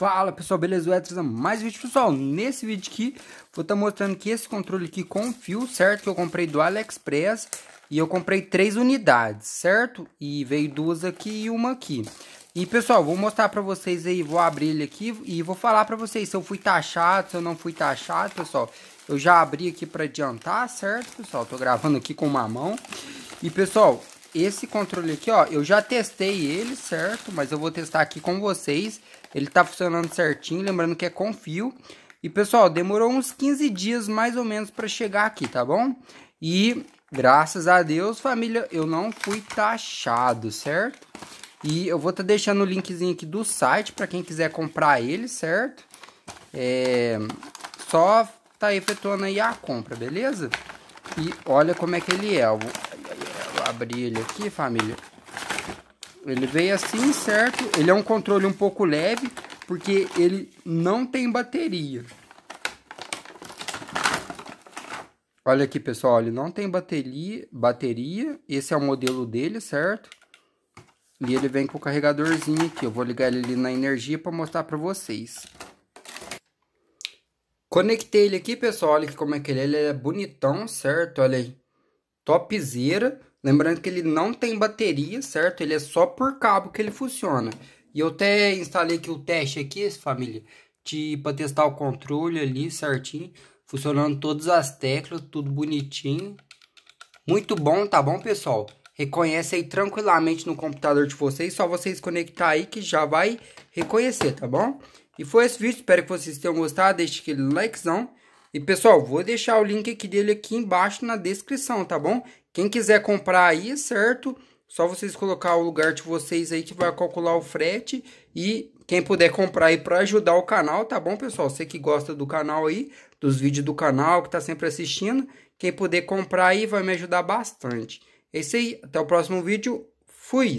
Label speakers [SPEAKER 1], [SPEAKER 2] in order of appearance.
[SPEAKER 1] Fala pessoal, beleza? O Edson, mais vídeo pessoal. Nesse vídeo aqui, vou estar tá mostrando que esse controle aqui com fio, certo? Que eu comprei do AliExpress e eu comprei três unidades, certo? E veio duas aqui e uma aqui. E pessoal, vou mostrar pra vocês aí, vou abrir ele aqui e vou falar pra vocês se eu fui taxado, tá se eu não fui taxado, tá pessoal. Eu já abri aqui pra adiantar, certo, pessoal? Tô gravando aqui com uma mão. E pessoal, esse controle aqui, ó, eu já testei ele, certo? Mas eu vou testar aqui com vocês, certo? Ele tá funcionando certinho, lembrando que é com fio. E pessoal, demorou uns 15 dias mais ou menos para chegar aqui, tá bom? E graças a Deus, família, eu não fui taxado, certo? E eu vou estar tá deixando o linkzinho aqui do site para quem quiser comprar ele, certo? É só tá efetuando aí a compra, beleza? E olha como é que ele é. Eu vou, eu vou abrir ele aqui, família. Ele veio assim, certo? Ele é um controle um pouco leve, porque ele não tem bateria. Olha aqui, pessoal, ele não tem bateria, bateria. Esse é o modelo dele, certo? E ele vem com o carregadorzinho aqui. Eu vou ligar ele na energia para mostrar para vocês. Conectei ele aqui, pessoal. Olha aqui como é que ele é. Ele é bonitão, certo? Olha aí. Topzera. Lembrando que ele não tem bateria, certo? Ele é só por cabo que ele funciona. E eu até instalei aqui o teste aqui, família, para testar o controle ali certinho, funcionando todas as teclas, tudo bonitinho. Muito bom, tá bom, pessoal? Reconhece aí tranquilamente no computador de vocês, só vocês conectar aí que já vai reconhecer, tá bom? E foi esse vídeo, espero que vocês tenham gostado, deixe aquele likezão e pessoal, vou deixar o link aqui dele aqui embaixo na descrição, tá bom? Quem quiser comprar aí, certo? Só vocês colocar o lugar de vocês aí que vai calcular o frete e quem puder comprar aí para ajudar o canal, tá bom, pessoal? Você que gosta do canal aí, dos vídeos do canal, que tá sempre assistindo, quem puder comprar aí vai me ajudar bastante. É isso aí, até o próximo vídeo. Fui!